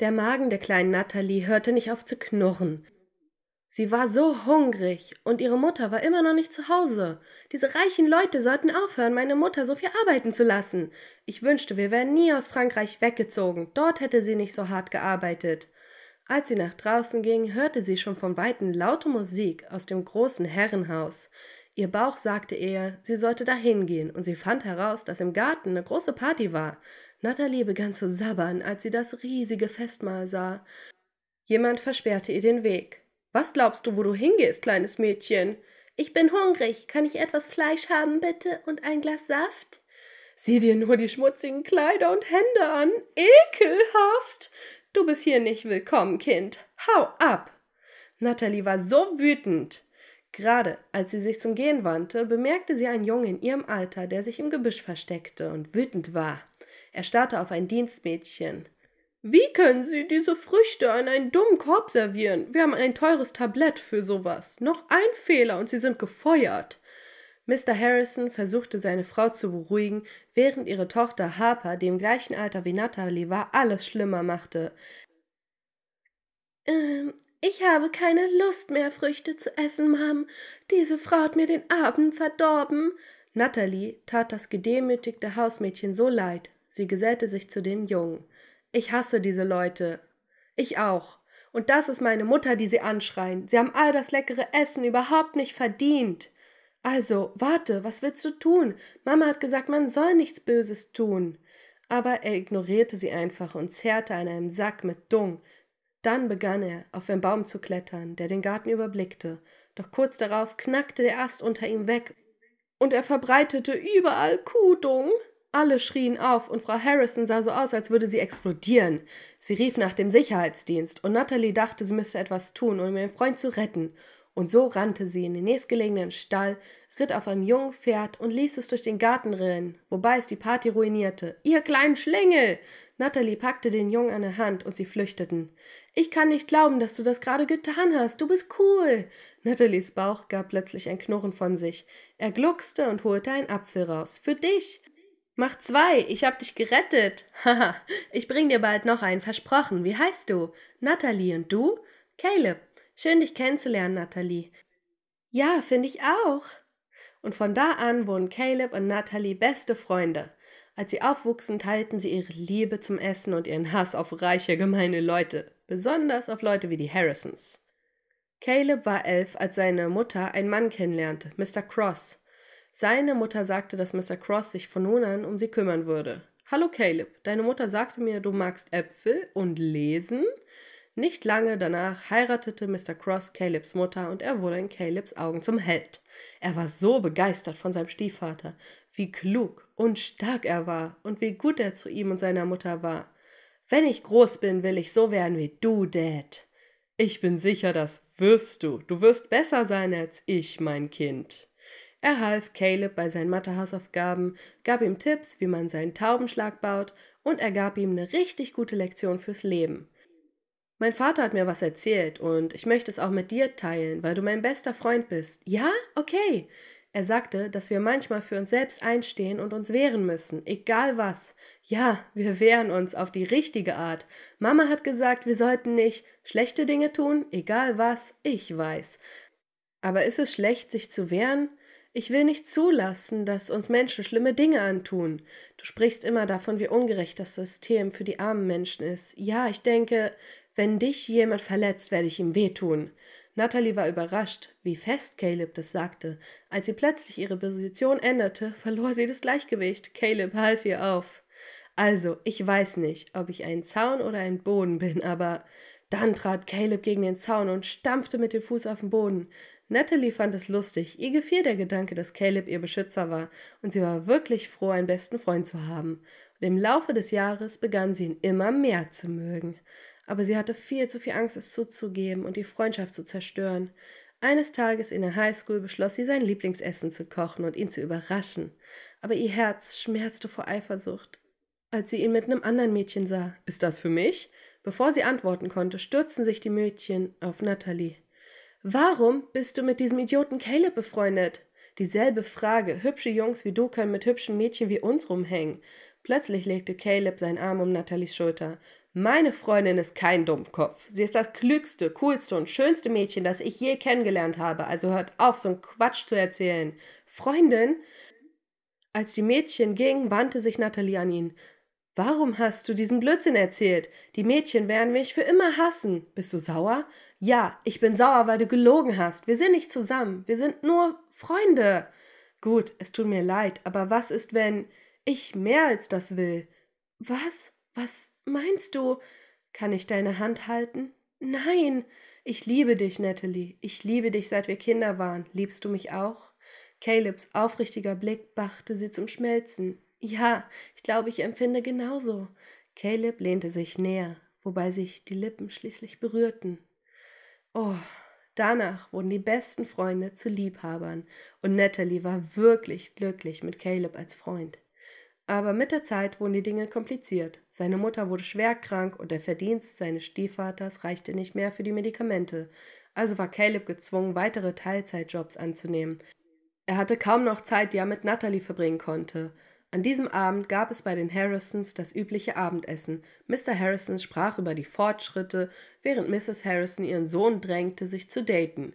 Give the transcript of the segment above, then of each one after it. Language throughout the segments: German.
Der Magen der kleinen Natalie hörte nicht auf zu knurren. Sie war so hungrig und ihre Mutter war immer noch nicht zu Hause. Diese reichen Leute sollten aufhören, meine Mutter so viel arbeiten zu lassen. Ich wünschte, wir wären nie aus Frankreich weggezogen. Dort hätte sie nicht so hart gearbeitet. Als sie nach draußen ging, hörte sie schon von weitem laute Musik aus dem großen Herrenhaus. Ihr Bauch sagte ihr, sie sollte dahin gehen, und sie fand heraus, dass im Garten eine große Party war. Natalie begann zu sabbern, als sie das riesige Festmahl sah. Jemand versperrte ihr den Weg. Was glaubst du, wo du hingehst, kleines Mädchen? Ich bin hungrig. Kann ich etwas Fleisch haben, bitte, und ein Glas Saft? Sieh dir nur die schmutzigen Kleider und Hände an. Ekelhaft. Du bist hier nicht willkommen, Kind. Hau ab. Natalie war so wütend. Gerade als sie sich zum Gehen wandte, bemerkte sie einen Jungen in ihrem Alter, der sich im Gebüsch versteckte und wütend war. Er starrte auf ein Dienstmädchen. Wie können Sie diese Früchte an einen dummen Korb servieren? Wir haben ein teures Tablett für sowas. Noch ein Fehler und Sie sind gefeuert. Mr. Harrison versuchte seine Frau zu beruhigen, während ihre Tochter Harper, die im gleichen Alter wie Natalie war, alles schlimmer machte. Ähm, ich habe keine Lust mehr, Früchte zu essen, Mom. Diese Frau hat mir den Abend verdorben. Natalie tat das gedemütigte Hausmädchen so leid, Sie gesellte sich zu dem Jungen. Ich hasse diese Leute. Ich auch. Und das ist meine Mutter, die sie anschreien. Sie haben all das leckere Essen überhaupt nicht verdient. Also, warte, was willst du tun? Mama hat gesagt, man soll nichts Böses tun. Aber er ignorierte sie einfach und zerrte an einem Sack mit Dung. Dann begann er, auf einen Baum zu klettern, der den Garten überblickte. Doch kurz darauf knackte der Ast unter ihm weg und er verbreitete überall Kuhdung. Alle schrien auf und Frau Harrison sah so aus, als würde sie explodieren. Sie rief nach dem Sicherheitsdienst und Natalie dachte, sie müsste etwas tun, um ihren Freund zu retten. Und so rannte sie in den nächstgelegenen Stall, ritt auf einem jungen Pferd und ließ es durch den Garten rillen, wobei es die Party ruinierte. Ihr kleinen Schlingel! Natalie packte den Jungen an der Hand und sie flüchteten. Ich kann nicht glauben, dass du das gerade getan hast. Du bist cool! Nathalies Bauch gab plötzlich ein Knurren von sich. Er gluckste und holte einen Apfel raus. Für dich! Mach zwei, ich hab dich gerettet. Haha, ich bring dir bald noch einen, versprochen. Wie heißt du? Natalie und du? Caleb. Schön, dich kennenzulernen, Natalie. Ja, finde ich auch. Und von da an wurden Caleb und Natalie beste Freunde. Als sie aufwuchsen, teilten sie ihre Liebe zum Essen und ihren Hass auf reiche, gemeine Leute, besonders auf Leute wie die Harrisons. Caleb war elf, als seine Mutter einen Mann kennenlernte, Mr. Cross. Seine Mutter sagte, dass Mr. Cross sich von nun an um sie kümmern würde. Hallo Caleb, deine Mutter sagte mir, du magst Äpfel und lesen? Nicht lange danach heiratete Mr. Cross Calebs Mutter und er wurde in Calebs Augen zum Held. Er war so begeistert von seinem Stiefvater, wie klug und stark er war und wie gut er zu ihm und seiner Mutter war. Wenn ich groß bin, will ich so werden wie du, Dad. Ich bin sicher, das wirst du. Du wirst besser sein als ich, mein Kind. Er half Caleb bei seinen Mathehausaufgaben, gab ihm Tipps, wie man seinen Taubenschlag baut und er gab ihm eine richtig gute Lektion fürs Leben. Mein Vater hat mir was erzählt und ich möchte es auch mit dir teilen, weil du mein bester Freund bist. Ja? Okay. Er sagte, dass wir manchmal für uns selbst einstehen und uns wehren müssen, egal was. Ja, wir wehren uns auf die richtige Art. Mama hat gesagt, wir sollten nicht schlechte Dinge tun, egal was, ich weiß. Aber ist es schlecht, sich zu wehren? Ich will nicht zulassen, dass uns Menschen schlimme Dinge antun. Du sprichst immer davon, wie ungerecht das System für die armen Menschen ist. Ja, ich denke, wenn dich jemand verletzt, werde ich ihm wehtun. Natalie war überrascht, wie fest Caleb das sagte. Als sie plötzlich ihre Position änderte, verlor sie das Gleichgewicht. Caleb half ihr auf. Also, ich weiß nicht, ob ich ein Zaun oder ein Boden bin, aber dann trat Caleb gegen den Zaun und stampfte mit dem Fuß auf den Boden. Natalie fand es lustig, ihr gefiel der Gedanke, dass Caleb ihr Beschützer war, und sie war wirklich froh, einen besten Freund zu haben. Und im Laufe des Jahres begann sie ihn immer mehr zu mögen. Aber sie hatte viel zu viel Angst, es zuzugeben und die Freundschaft zu zerstören. Eines Tages in der Highschool beschloss sie, sein Lieblingsessen zu kochen und ihn zu überraschen. Aber ihr Herz schmerzte vor Eifersucht. Als sie ihn mit einem anderen Mädchen sah, ist das für mich? Bevor sie antworten konnte, stürzten sich die Mädchen auf Natalie. Warum bist du mit diesem Idioten Caleb befreundet? Dieselbe Frage. Hübsche Jungs wie du können mit hübschen Mädchen wie uns rumhängen. Plötzlich legte Caleb seinen Arm um Nathalies Schulter. Meine Freundin ist kein Dummkopf. Sie ist das klügste, coolste und schönste Mädchen, das ich je kennengelernt habe. Also hört auf, so einen Quatsch zu erzählen. Freundin? Als die Mädchen gingen, wandte sich Nathalie an ihn. Warum hast du diesen Blödsinn erzählt? Die Mädchen werden mich für immer hassen. Bist du sauer? Ja, ich bin sauer, weil du gelogen hast. Wir sind nicht zusammen. Wir sind nur Freunde. Gut, es tut mir leid, aber was ist, wenn ich mehr als das will? Was? Was meinst du? Kann ich deine Hand halten? Nein. Ich liebe dich, Natalie. Ich liebe dich, seit wir Kinder waren. Liebst du mich auch? Calebs aufrichtiger Blick brachte sie zum Schmelzen. Ja, ich glaube, ich empfinde genauso. Caleb lehnte sich näher, wobei sich die Lippen schließlich berührten. Oh, danach wurden die besten Freunde zu Liebhabern und Natalie war wirklich glücklich mit Caleb als Freund. Aber mit der Zeit wurden die Dinge kompliziert. Seine Mutter wurde schwer krank und der Verdienst seines Stiefvaters reichte nicht mehr für die Medikamente. Also war Caleb gezwungen, weitere Teilzeitjobs anzunehmen. Er hatte kaum noch Zeit, die er mit Natalie verbringen konnte. An diesem Abend gab es bei den Harrisons das übliche Abendessen. Mr. Harrison sprach über die Fortschritte, während Mrs. Harrison ihren Sohn drängte, sich zu daten.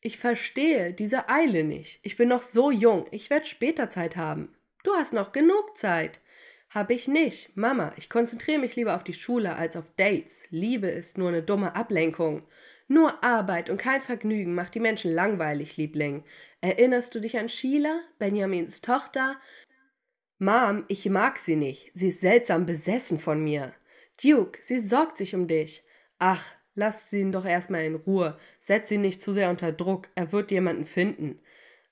Ich verstehe diese Eile nicht. Ich bin noch so jung. Ich werde später Zeit haben. Du hast noch genug Zeit. Hab ich nicht. Mama, ich konzentriere mich lieber auf die Schule als auf Dates. Liebe ist nur eine dumme Ablenkung. Nur Arbeit und kein Vergnügen macht die Menschen langweilig, Liebling. Erinnerst du dich an Sheila, Benjamins Tochter? Mom, ich mag sie nicht. Sie ist seltsam besessen von mir. Duke, sie sorgt sich um dich. Ach, lass sie ihn doch erstmal in Ruhe. Setz ihn nicht zu sehr unter Druck. Er wird jemanden finden.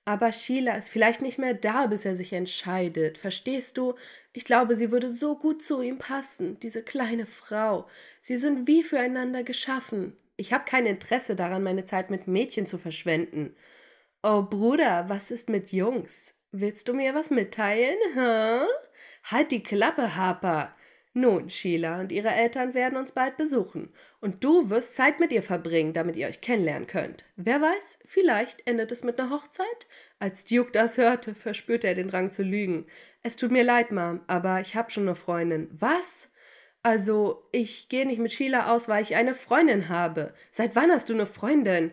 Aber Sheila ist vielleicht nicht mehr da, bis er sich entscheidet. Verstehst du? Ich glaube, sie würde so gut zu ihm passen, diese kleine Frau. Sie sind wie füreinander geschaffen. Ich habe kein Interesse daran, meine Zeit mit Mädchen zu verschwenden. Oh Bruder, was ist mit Jungs? Willst du mir was mitteilen? Hä? Halt die Klappe, Harper! Nun, Sheila und ihre Eltern werden uns bald besuchen. Und du wirst Zeit mit ihr verbringen, damit ihr euch kennenlernen könnt. Wer weiß, vielleicht endet es mit einer Hochzeit? Als Duke das hörte, verspürte er den Drang zu lügen. Es tut mir leid, Mom, aber ich habe schon eine Freundin. Was? Also, ich gehe nicht mit Sheila aus, weil ich eine Freundin habe. Seit wann hast du eine Freundin?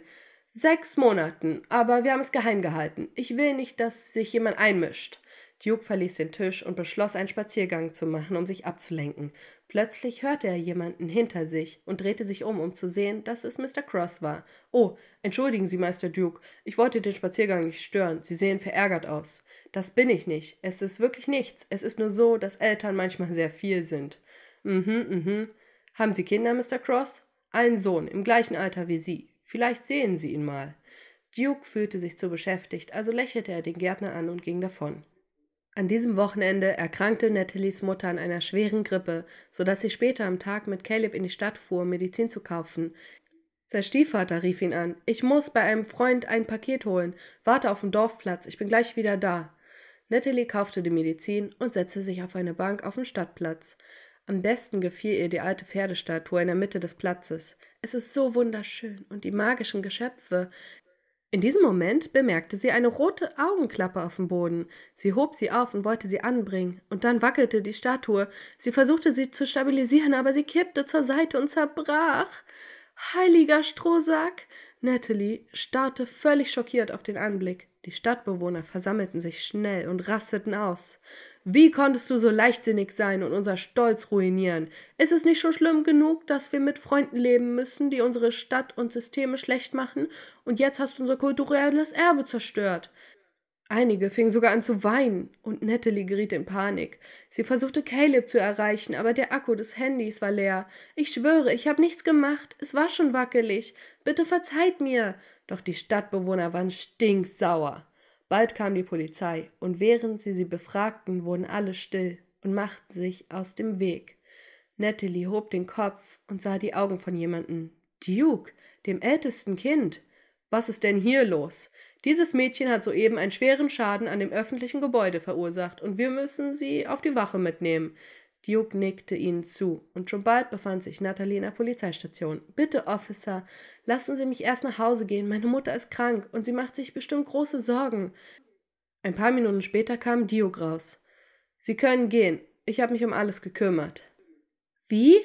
Sechs Monaten, aber wir haben es geheim gehalten. Ich will nicht, dass sich jemand einmischt. Duke verließ den Tisch und beschloss, einen Spaziergang zu machen, um sich abzulenken. Plötzlich hörte er jemanden hinter sich und drehte sich um, um zu sehen, dass es Mr. Cross war. Oh, entschuldigen Sie, Meister Duke, ich wollte den Spaziergang nicht stören. Sie sehen verärgert aus. Das bin ich nicht. Es ist wirklich nichts. Es ist nur so, dass Eltern manchmal sehr viel sind. Mhm, mhm. Haben Sie Kinder, Mr. Cross? Einen Sohn, im gleichen Alter wie Sie. Vielleicht sehen Sie ihn mal. Duke fühlte sich zu beschäftigt, also lächelte er den Gärtner an und ging davon. An diesem Wochenende erkrankte Nathalies Mutter an einer schweren Grippe, sodass sie später am Tag mit Caleb in die Stadt fuhr, Medizin zu kaufen. Sein Stiefvater rief ihn an. Ich muss bei einem Freund ein Paket holen. Warte auf dem Dorfplatz, ich bin gleich wieder da. Natalie kaufte die Medizin und setzte sich auf eine Bank auf dem Stadtplatz. Am besten gefiel ihr die alte Pferdestatue in der Mitte des Platzes. Es ist so wunderschön und die magischen Geschöpfe. In diesem Moment bemerkte sie eine rote Augenklappe auf dem Boden. Sie hob sie auf und wollte sie anbringen, und dann wackelte die Statue. Sie versuchte sie zu stabilisieren, aber sie kippte zur Seite und zerbrach. Heiliger Strohsack! Natalie starrte völlig schockiert auf den Anblick. Die Stadtbewohner versammelten sich schnell und rasteten aus. Wie konntest du so leichtsinnig sein und unser Stolz ruinieren? Ist es nicht schon schlimm genug, dass wir mit Freunden leben müssen, die unsere Stadt und Systeme schlecht machen, und jetzt hast du unser kulturelles Erbe zerstört? Einige fingen sogar an zu weinen und Natalie geriet in Panik. Sie versuchte Caleb zu erreichen, aber der Akku des Handys war leer. Ich schwöre, ich habe nichts gemacht. Es war schon wackelig. Bitte verzeiht mir. Doch die Stadtbewohner waren stinksauer. Bald kam die Polizei und während sie sie befragten, wurden alle still und machten sich aus dem Weg. Natalie hob den Kopf und sah die Augen von jemandem. Duke, dem ältesten Kind. Was ist denn hier los? Dieses Mädchen hat soeben einen schweren Schaden an dem öffentlichen Gebäude verursacht und wir müssen sie auf die Wache mitnehmen. Duke nickte ihnen zu und schon bald befand sich Natalie in der Polizeistation. Bitte, Officer, lassen Sie mich erst nach Hause gehen. Meine Mutter ist krank und sie macht sich bestimmt große Sorgen. Ein paar Minuten später kam Duke raus. Sie können gehen. Ich habe mich um alles gekümmert. Wie?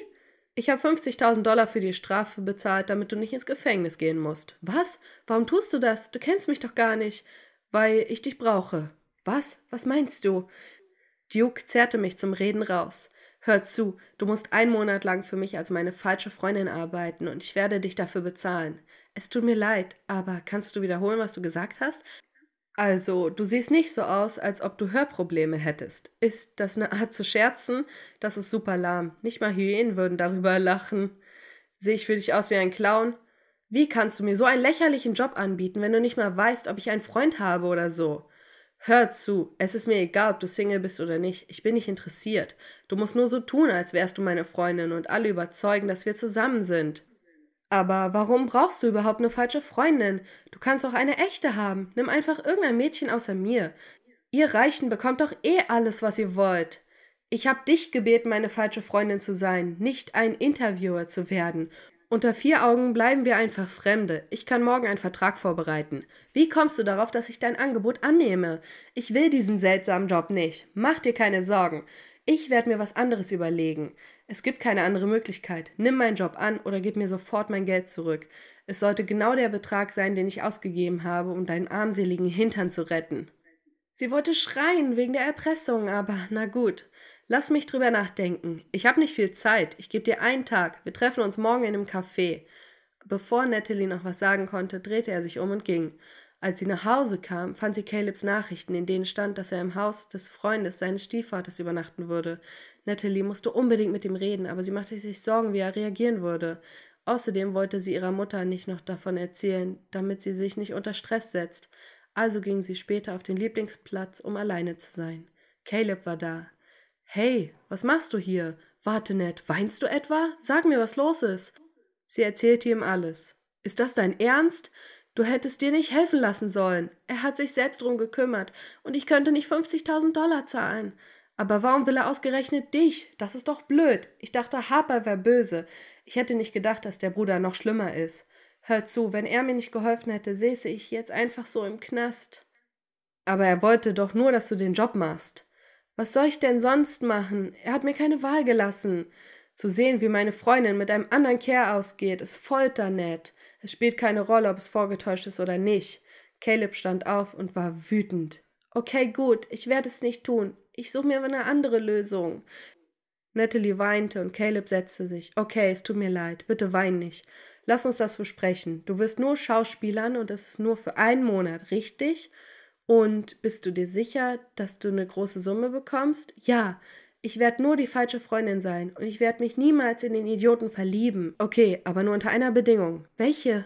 Ich habe 50.000 Dollar für die Strafe bezahlt, damit du nicht ins Gefängnis gehen musst. Was? Warum tust du das? Du kennst mich doch gar nicht. Weil ich dich brauche. Was? Was meinst du? Duke zerrte mich zum Reden raus. Hör zu, du musst einen Monat lang für mich als meine falsche Freundin arbeiten und ich werde dich dafür bezahlen. Es tut mir leid, aber kannst du wiederholen, was du gesagt hast? Also, du siehst nicht so aus, als ob du Hörprobleme hättest. Ist das eine Art zu scherzen? Das ist super lahm. Nicht mal Hyänen würden darüber lachen. Sehe ich für dich aus wie ein Clown? Wie kannst du mir so einen lächerlichen Job anbieten, wenn du nicht mal weißt, ob ich einen Freund habe oder so? Hör zu, es ist mir egal, ob du Single bist oder nicht. Ich bin nicht interessiert. Du musst nur so tun, als wärst du meine Freundin und alle überzeugen, dass wir zusammen sind. Aber warum brauchst du überhaupt eine falsche Freundin? Du kannst auch eine echte haben. Nimm einfach irgendein Mädchen außer mir. Ihr Reichen bekommt doch eh alles, was ihr wollt. Ich habe dich gebeten, meine falsche Freundin zu sein, nicht ein Interviewer zu werden. Unter vier Augen bleiben wir einfach Fremde. Ich kann morgen einen Vertrag vorbereiten. Wie kommst du darauf, dass ich dein Angebot annehme? Ich will diesen seltsamen Job nicht. Mach dir keine Sorgen. Ich werde mir was anderes überlegen. Es gibt keine andere Möglichkeit. Nimm meinen Job an oder gib mir sofort mein Geld zurück. Es sollte genau der Betrag sein, den ich ausgegeben habe, um deinen armseligen Hintern zu retten. Sie wollte schreien wegen der Erpressung, aber na gut. Lass mich drüber nachdenken. Ich habe nicht viel Zeit. Ich gebe dir einen Tag. Wir treffen uns morgen in einem Café. Bevor Natalie noch was sagen konnte, drehte er sich um und ging. Als sie nach Hause kam, fand sie Calebs Nachrichten, in denen stand, dass er im Haus des Freundes seines Stiefvaters übernachten würde. Natalie musste unbedingt mit ihm reden, aber sie machte sich Sorgen, wie er reagieren würde. Außerdem wollte sie ihrer Mutter nicht noch davon erzählen, damit sie sich nicht unter Stress setzt. Also ging sie später auf den Lieblingsplatz, um alleine zu sein. Caleb war da. Hey, was machst du hier? Warte, Ned, weinst du etwa? Sag mir, was los ist. Sie erzählte ihm alles. Ist das dein Ernst? Du hättest dir nicht helfen lassen sollen. Er hat sich selbst drum gekümmert und ich könnte nicht 50.000 Dollar zahlen. Aber warum will er ausgerechnet dich? Das ist doch blöd. Ich dachte, Harper wäre böse. Ich hätte nicht gedacht, dass der Bruder noch schlimmer ist. Hör zu, wenn er mir nicht geholfen hätte, säße ich jetzt einfach so im Knast. Aber er wollte doch nur, dass du den Job machst. Was soll ich denn sonst machen? Er hat mir keine Wahl gelassen. Zu sehen, wie meine Freundin mit einem anderen Kerl ausgeht, ist folternett. Es spielt keine Rolle, ob es vorgetäuscht ist oder nicht. Caleb stand auf und war wütend. Okay, gut, ich werde es nicht tun. Ich suche mir eine andere Lösung. Natalie weinte und Caleb setzte sich. Okay, es tut mir leid. Bitte wein nicht. Lass uns das besprechen. Du wirst nur Schauspielern und das ist nur für einen Monat, richtig? Und bist du dir sicher, dass du eine große Summe bekommst? Ja, ich werde nur die falsche Freundin sein und ich werde mich niemals in den Idioten verlieben. Okay, aber nur unter einer Bedingung. Welche?